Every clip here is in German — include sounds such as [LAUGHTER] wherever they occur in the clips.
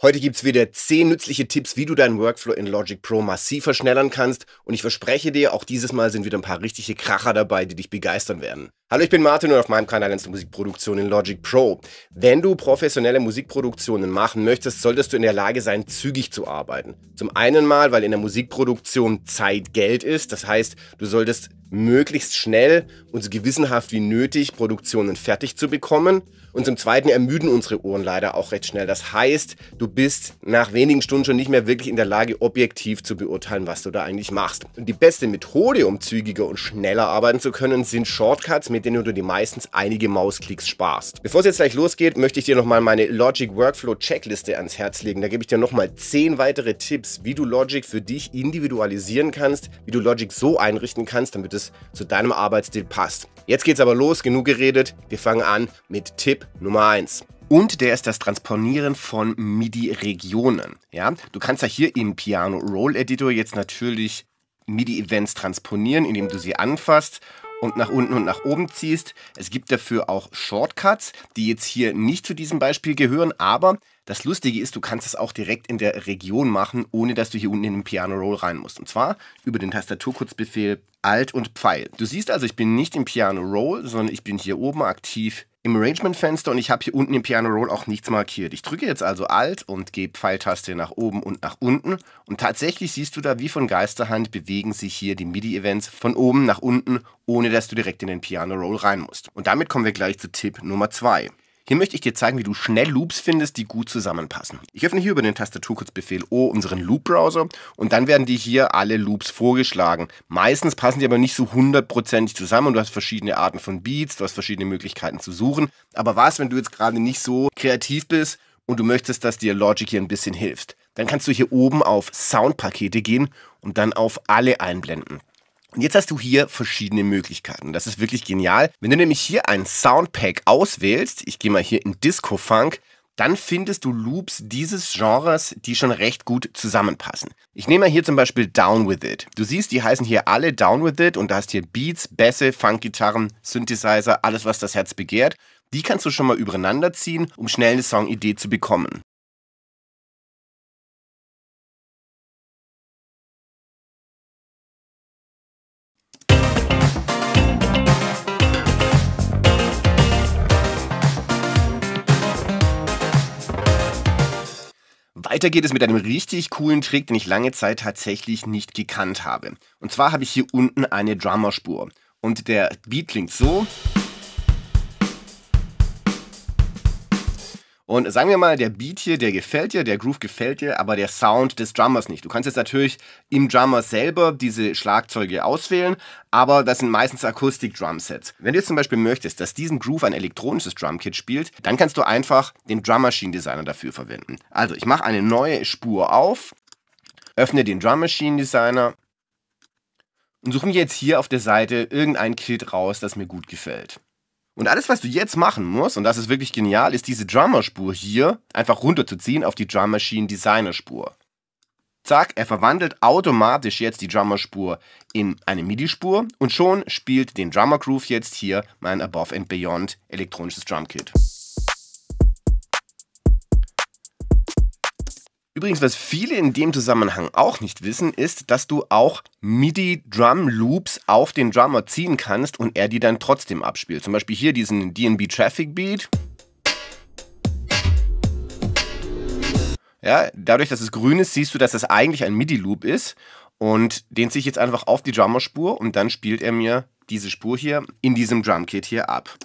Heute gibt's wieder 10 nützliche Tipps, wie du deinen Workflow in Logic Pro massiv verschnellern kannst. Und ich verspreche dir, auch dieses Mal sind wieder ein paar richtige Kracher dabei, die dich begeistern werden. Hallo, ich bin Martin und auf meinem Kanal lernst du Musikproduktion in Logic Pro. Wenn du professionelle Musikproduktionen machen möchtest, solltest du in der Lage sein, zügig zu arbeiten. Zum einen mal, weil in der Musikproduktion Zeit Geld ist. Das heißt, du solltest möglichst schnell und so gewissenhaft wie nötig Produktionen fertig zu bekommen. Und zum Zweiten ermüden unsere Ohren leider auch recht schnell. Das heißt, du bist nach wenigen Stunden schon nicht mehr wirklich in der Lage, objektiv zu beurteilen, was du da eigentlich machst. Und die beste Methode, um zügiger und schneller arbeiten zu können, sind Shortcuts mit mit denen du dir meistens einige Mausklicks sparst. Bevor es jetzt gleich losgeht, möchte ich dir nochmal meine Logic Workflow Checkliste ans Herz legen. Da gebe ich dir nochmal 10 weitere Tipps, wie du Logic für dich individualisieren kannst, wie du Logic so einrichten kannst, damit es zu deinem Arbeitsstil passt. Jetzt geht's aber los, genug geredet. Wir fangen an mit Tipp Nummer 1. Und der ist das Transponieren von MIDI-Regionen. Ja, du kannst ja hier im Piano Roll Editor jetzt natürlich MIDI-Events transponieren, indem du sie anfasst und nach unten und nach oben ziehst. Es gibt dafür auch Shortcuts, die jetzt hier nicht zu diesem Beispiel gehören, aber das Lustige ist, du kannst es auch direkt in der Region machen, ohne dass du hier unten in den Piano Roll rein musst. Und zwar über den Tastaturkurzbefehl Alt und Pfeil. Du siehst also, ich bin nicht im Piano Roll, sondern ich bin hier oben aktiv im Arrangement-Fenster und ich habe hier unten im Piano Roll auch nichts markiert. Ich drücke jetzt also Alt und gebe Pfeiltaste nach oben und nach unten und tatsächlich siehst du da wie von Geisterhand bewegen sich hier die MIDI-Events von oben nach unten, ohne dass du direkt in den Piano Roll rein musst. Und damit kommen wir gleich zu Tipp Nummer 2. Hier möchte ich dir zeigen, wie du schnell Loops findest, die gut zusammenpassen. Ich öffne hier über den Tastaturkurzbefehl O unseren Loop-Browser und dann werden dir hier alle Loops vorgeschlagen. Meistens passen die aber nicht so hundertprozentig zusammen. und Du hast verschiedene Arten von Beats, du hast verschiedene Möglichkeiten zu suchen. Aber was, wenn du jetzt gerade nicht so kreativ bist und du möchtest, dass dir Logic hier ein bisschen hilft? Dann kannst du hier oben auf Soundpakete gehen und dann auf alle einblenden. Und jetzt hast du hier verschiedene Möglichkeiten. Das ist wirklich genial. Wenn du nämlich hier ein Soundpack auswählst, ich gehe mal hier in Disco Funk, dann findest du Loops dieses Genres, die schon recht gut zusammenpassen. Ich nehme mal hier zum Beispiel Down With It. Du siehst, die heißen hier alle Down With It und da hast hier Beats, Bässe, Funkgitarren, Synthesizer, alles was das Herz begehrt. Die kannst du schon mal übereinander ziehen, um schnell eine Songidee zu bekommen. Weiter geht es mit einem richtig coolen Trick, den ich lange Zeit tatsächlich nicht gekannt habe. Und zwar habe ich hier unten eine Drummerspur. Und der Beat klingt so. Und sagen wir mal, der Beat hier, der gefällt dir, der Groove gefällt dir, aber der Sound des Drummers nicht. Du kannst jetzt natürlich im Drummer selber diese Schlagzeuge auswählen, aber das sind meistens Akustik-Drumsets. Wenn du jetzt zum Beispiel möchtest, dass diesen Groove ein elektronisches Drumkit spielt, dann kannst du einfach den Drum Machine Designer dafür verwenden. Also ich mache eine neue Spur auf, öffne den Drum Machine Designer und suche mir jetzt hier auf der Seite irgendein Kit raus, das mir gut gefällt. Und alles, was du jetzt machen musst, und das ist wirklich genial, ist diese Drummer-Spur hier einfach runterzuziehen auf die Drum Machine Designer-Spur. Zack, er verwandelt automatisch jetzt die Drummer-Spur in eine MIDI-Spur und schon spielt den Drummer Groove jetzt hier mein Above and Beyond elektronisches Drumkit. Übrigens, was viele in dem Zusammenhang auch nicht wissen, ist, dass du auch MIDI-Drum-Loops auf den Drummer ziehen kannst und er die dann trotzdem abspielt. Zum Beispiel hier diesen DNB Traffic Beat. Ja, dadurch, dass es grün ist, siehst du, dass es das eigentlich ein MIDI-Loop ist. Und den ziehe ich jetzt einfach auf die Drummerspur und dann spielt er mir diese Spur hier in diesem Drumkit hier ab.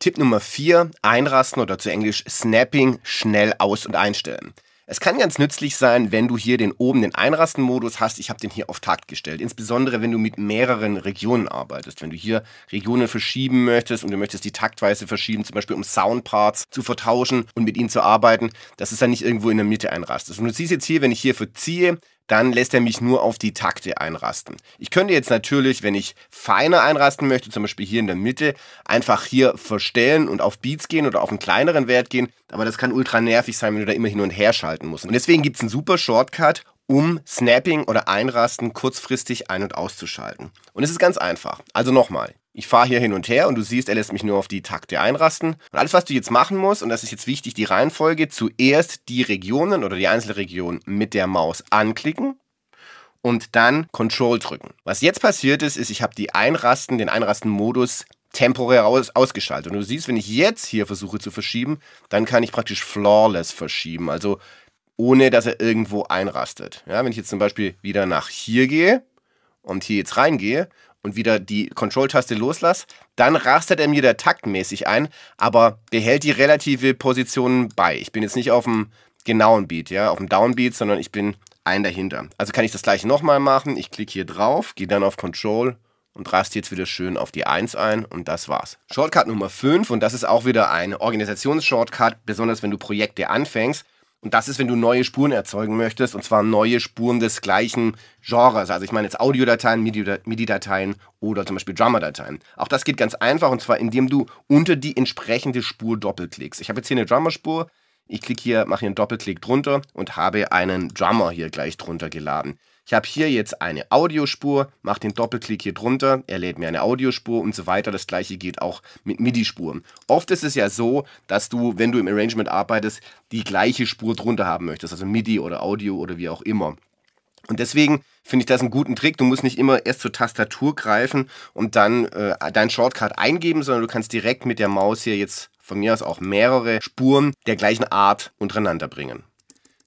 Tipp Nummer 4, einrasten oder zu Englisch Snapping schnell aus- und einstellen. Es kann ganz nützlich sein, wenn du hier den oben den Einrasten-Modus hast. Ich habe den hier auf Takt gestellt. Insbesondere, wenn du mit mehreren Regionen arbeitest. Wenn du hier Regionen verschieben möchtest und du möchtest die Taktweise verschieben, zum Beispiel um Soundparts zu vertauschen und mit ihnen zu arbeiten, dass es dann nicht irgendwo in der Mitte einrastet. Und du siehst jetzt hier, wenn ich hier verziehe, dann lässt er mich nur auf die Takte einrasten. Ich könnte jetzt natürlich, wenn ich feiner einrasten möchte, zum Beispiel hier in der Mitte, einfach hier verstellen und auf Beats gehen oder auf einen kleineren Wert gehen, aber das kann ultra nervig sein, wenn du da immer hin und her schalten musst. Und deswegen gibt es einen super Shortcut, um Snapping oder Einrasten kurzfristig ein- und auszuschalten. Und es ist ganz einfach. Also nochmal, ich fahre hier hin und her und du siehst, er lässt mich nur auf die Takte einrasten. Und alles, was du jetzt machen musst, und das ist jetzt wichtig, die Reihenfolge, zuerst die Regionen oder die einzelne Region mit der Maus anklicken und dann Control drücken. Was jetzt passiert ist, ist, ich habe die Einrasten, den Einrasten-Modus temporär aus, ausgeschaltet. Und du siehst, wenn ich jetzt hier versuche zu verschieben, dann kann ich praktisch flawless verschieben, also ohne dass er irgendwo einrastet. Ja, wenn ich jetzt zum Beispiel wieder nach hier gehe und hier jetzt reingehe und wieder die Control-Taste loslasse, dann rastet er mir da taktmäßig ein, aber behält die relative Position bei. Ich bin jetzt nicht auf dem genauen Beat, ja, auf dem Downbeat, sondern ich bin ein dahinter. Also kann ich das gleiche nochmal machen. Ich klicke hier drauf, gehe dann auf Control und raste jetzt wieder schön auf die 1 ein und das war's. Shortcut Nummer 5 und das ist auch wieder ein Organisations-Shortcut, besonders wenn du Projekte anfängst. Und das ist, wenn du neue Spuren erzeugen möchtest, und zwar neue Spuren des gleichen Genres. Also ich meine jetzt Audiodateien, MIDI-Dateien oder zum Beispiel Drummer-Dateien. Auch das geht ganz einfach, und zwar indem du unter die entsprechende Spur doppelklickst. Ich habe jetzt hier eine Drummer-Spur, ich klicke hier, mache hier einen Doppelklick drunter und habe einen Drummer hier gleich drunter geladen ich habe hier jetzt eine Audiospur, mache den Doppelklick hier drunter, er lädt mir eine Audiospur und so weiter. Das gleiche geht auch mit MIDI-Spuren. Oft ist es ja so, dass du, wenn du im Arrangement arbeitest, die gleiche Spur drunter haben möchtest, also MIDI oder Audio oder wie auch immer. Und deswegen finde ich das einen guten Trick. Du musst nicht immer erst zur Tastatur greifen und dann äh, deinen Shortcut eingeben, sondern du kannst direkt mit der Maus hier jetzt von mir aus auch mehrere Spuren der gleichen Art untereinander bringen.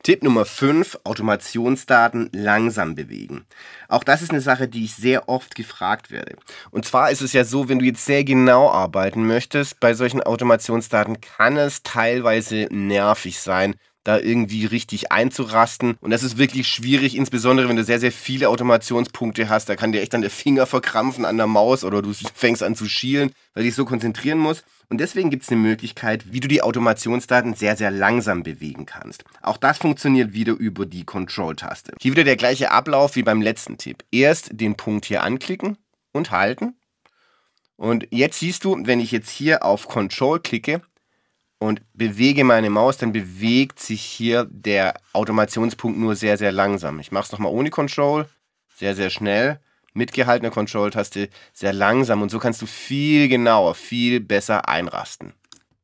Tipp Nummer 5, Automationsdaten langsam bewegen. Auch das ist eine Sache, die ich sehr oft gefragt werde. Und zwar ist es ja so, wenn du jetzt sehr genau arbeiten möchtest, bei solchen Automationsdaten kann es teilweise nervig sein, da irgendwie richtig einzurasten. Und das ist wirklich schwierig, insbesondere wenn du sehr, sehr viele Automationspunkte hast. Da kann dir echt dann der Finger verkrampfen an der Maus oder du fängst an zu schielen, weil du dich so konzentrieren musst. Und deswegen gibt es eine Möglichkeit, wie du die Automationsdaten sehr, sehr langsam bewegen kannst. Auch das funktioniert wieder über die Control-Taste. Hier wieder der gleiche Ablauf wie beim letzten Tipp. Erst den Punkt hier anklicken und halten. Und jetzt siehst du, wenn ich jetzt hier auf Control klicke, und bewege meine Maus, dann bewegt sich hier der Automationspunkt nur sehr, sehr langsam. Ich mache es nochmal ohne Control, sehr, sehr schnell, mit gehaltener Control-Taste, sehr langsam. Und so kannst du viel genauer, viel besser einrasten.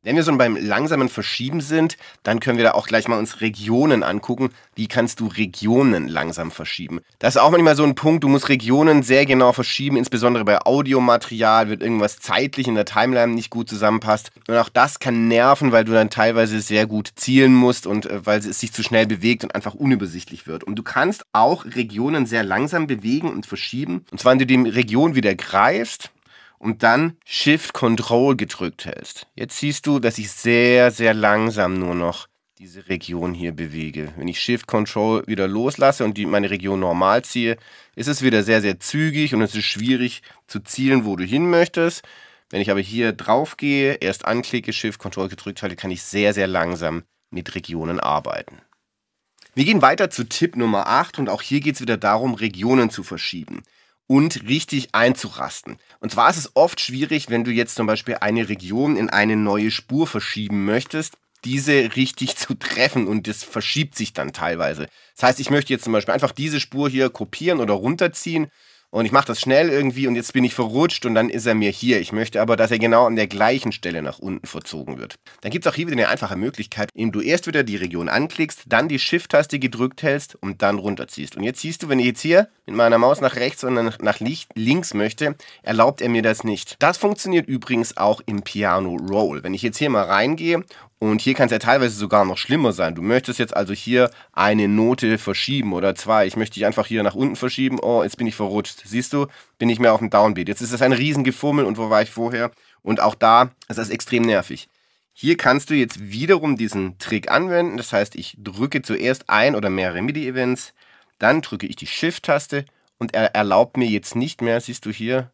Wenn wir so beim langsamen Verschieben sind, dann können wir da auch gleich mal uns Regionen angucken. Wie kannst du Regionen langsam verschieben? Das ist auch manchmal so ein Punkt, du musst Regionen sehr genau verschieben, insbesondere bei Audiomaterial, wird irgendwas zeitlich in der Timeline nicht gut zusammenpasst. Und auch das kann nerven, weil du dann teilweise sehr gut zielen musst und äh, weil es sich zu schnell bewegt und einfach unübersichtlich wird. Und du kannst auch Regionen sehr langsam bewegen und verschieben. Und zwar, wenn du die Region wieder greifst und dann Shift Control gedrückt hältst. Jetzt siehst du, dass ich sehr, sehr langsam nur noch diese Region hier bewege. Wenn ich Shift Control wieder loslasse und die, meine Region normal ziehe, ist es wieder sehr, sehr zügig und es ist schwierig zu zielen, wo du hin möchtest. Wenn ich aber hier drauf gehe, erst anklicke, Shift Control gedrückt halte, kann ich sehr, sehr langsam mit Regionen arbeiten. Wir gehen weiter zu Tipp Nummer 8 und auch hier geht es wieder darum, Regionen zu verschieben und richtig einzurasten. Und zwar ist es oft schwierig, wenn du jetzt zum Beispiel eine Region in eine neue Spur verschieben möchtest, diese richtig [LAUGHS] zu treffen und das verschiebt sich dann teilweise. Das heißt, ich möchte jetzt zum Beispiel einfach diese Spur hier kopieren oder runterziehen und ich mache das schnell irgendwie und jetzt bin ich verrutscht und dann ist er mir hier. Ich möchte aber, dass er genau an der gleichen Stelle nach unten verzogen wird. Dann gibt es auch hier wieder eine einfache Möglichkeit, indem du erst wieder die Region anklickst, dann die Shift-Taste gedrückt hältst und dann runterziehst. Und jetzt siehst du, wenn ich jetzt hier mit meiner Maus nach rechts und nach, links möchte, erlaubt er mir das nicht. Das funktioniert übrigens auch im Piano Roll. Wenn ich jetzt hier mal reingehe und hier kann es ja teilweise sogar noch schlimmer sein. Du möchtest jetzt also hier eine Note verschieben oder zwei. Ich möchte dich einfach hier nach unten verschieben. Oh, jetzt bin ich verrutscht. Siehst du, bin ich mehr auf dem Downbeat. Jetzt ist das ein Riesengefummel und wo war ich vorher? Und auch da ist das extrem nervig. Hier kannst du jetzt wiederum diesen Trick anwenden. Das heißt, ich drücke zuerst ein oder mehrere MIDI-Events, dann drücke ich die Shift-Taste und er erlaubt mir jetzt nicht mehr, siehst du hier,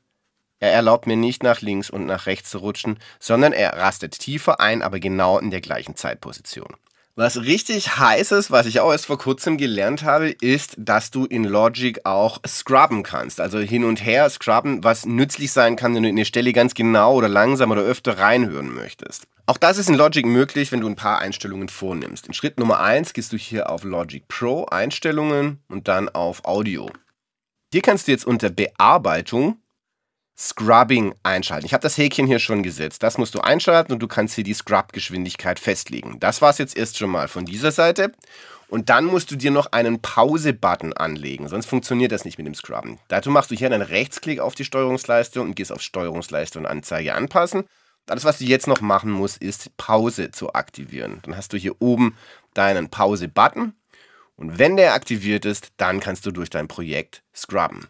er erlaubt mir nicht nach links und nach rechts zu rutschen, sondern er rastet tiefer ein, aber genau in der gleichen Zeitposition. Was richtig heiß ist, was ich auch erst vor kurzem gelernt habe, ist, dass du in Logic auch scrubben kannst. Also hin und her scrubben, was nützlich sein kann, wenn du in eine Stelle ganz genau oder langsam oder öfter reinhören möchtest. Auch das ist in Logic möglich, wenn du ein paar Einstellungen vornimmst. In Schritt Nummer 1 gehst du hier auf Logic Pro, Einstellungen und dann auf Audio. Hier kannst du jetzt unter Bearbeitung Scrubbing einschalten. Ich habe das Häkchen hier schon gesetzt. Das musst du einschalten und du kannst hier die Scrub-Geschwindigkeit festlegen. Das war es jetzt erst schon mal von dieser Seite. Und dann musst du dir noch einen Pause-Button anlegen, sonst funktioniert das nicht mit dem Scrubben. Dazu machst du hier einen Rechtsklick auf die Steuerungsleiste und gehst auf Steuerungsleiste und Anzeige anpassen. Alles, was du jetzt noch machen musst, ist Pause zu aktivieren. Dann hast du hier oben deinen Pause-Button und wenn der aktiviert ist, dann kannst du durch dein Projekt scrubben.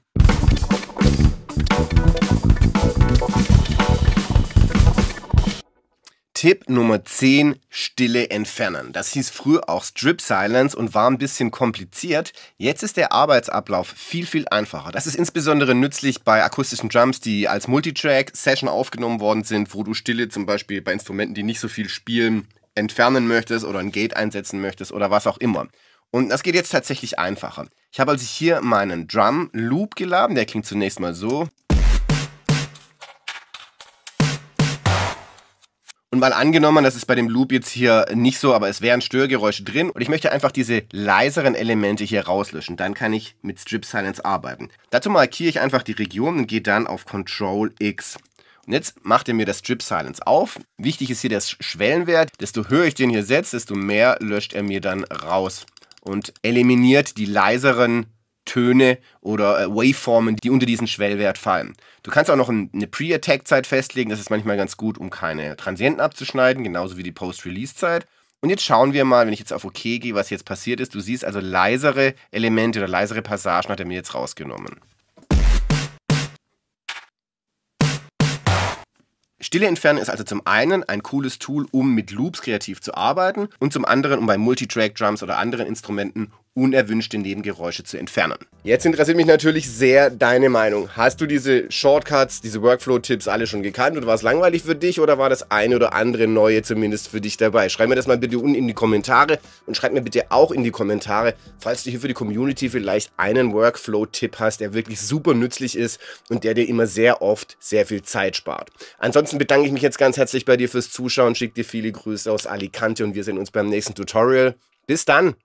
Tipp Nummer 10, Stille entfernen. Das hieß früher auch Strip Silence und war ein bisschen kompliziert. Jetzt ist der Arbeitsablauf viel, viel einfacher. Das ist insbesondere nützlich bei akustischen Drums, die als Multitrack-Session aufgenommen worden sind, wo du Stille zum Beispiel bei Instrumenten, die nicht so viel spielen, entfernen möchtest oder ein Gate einsetzen möchtest oder was auch immer. Und das geht jetzt tatsächlich einfacher. Ich habe also hier meinen Drum-Loop geladen, der klingt zunächst mal so. Und mal angenommen, das ist bei dem Loop jetzt hier nicht so, aber es wären Störgeräusche drin und ich möchte einfach diese leiseren Elemente hier rauslöschen. Dann kann ich mit Strip Silence arbeiten. Dazu markiere ich einfach die Region und gehe dann auf Ctrl X. Und jetzt macht er mir das Strip Silence auf. Wichtig ist hier der Schwellenwert. Desto höher ich den hier setze, desto mehr löscht er mir dann raus und eliminiert die leiseren Töne oder äh, Waveformen, die unter diesen Schwellwert fallen. Du kannst auch noch eine Pre-Attack-Zeit festlegen, das ist manchmal ganz gut, um keine Transienten abzuschneiden, genauso wie die Post-Release-Zeit. Und jetzt schauen wir mal, wenn ich jetzt auf OK gehe, was jetzt passiert ist. Du siehst also leisere Elemente oder leisere Passagen hat er mir jetzt rausgenommen. Stille entfernen ist also zum einen ein cooles Tool, um mit Loops kreativ zu arbeiten und zum anderen, um bei Multitrack-Drums oder anderen Instrumenten unerwünschte Nebengeräusche zu entfernen. Jetzt interessiert mich natürlich sehr deine Meinung. Hast du diese Shortcuts, diese Workflow-Tipps alle schon gekannt und war es langweilig für dich oder war das eine oder andere neue zumindest für dich dabei? Schreib mir das mal bitte unten in die Kommentare und schreib mir bitte auch in die Kommentare, falls du hier für die Community vielleicht einen Workflow-Tipp hast, der wirklich super nützlich ist und der dir immer sehr oft sehr viel Zeit spart. Ansonsten bedanke ich mich jetzt ganz herzlich bei dir fürs Zuschauen, schick dir viele Grüße aus Alicante und wir sehen uns beim nächsten Tutorial. Bis dann!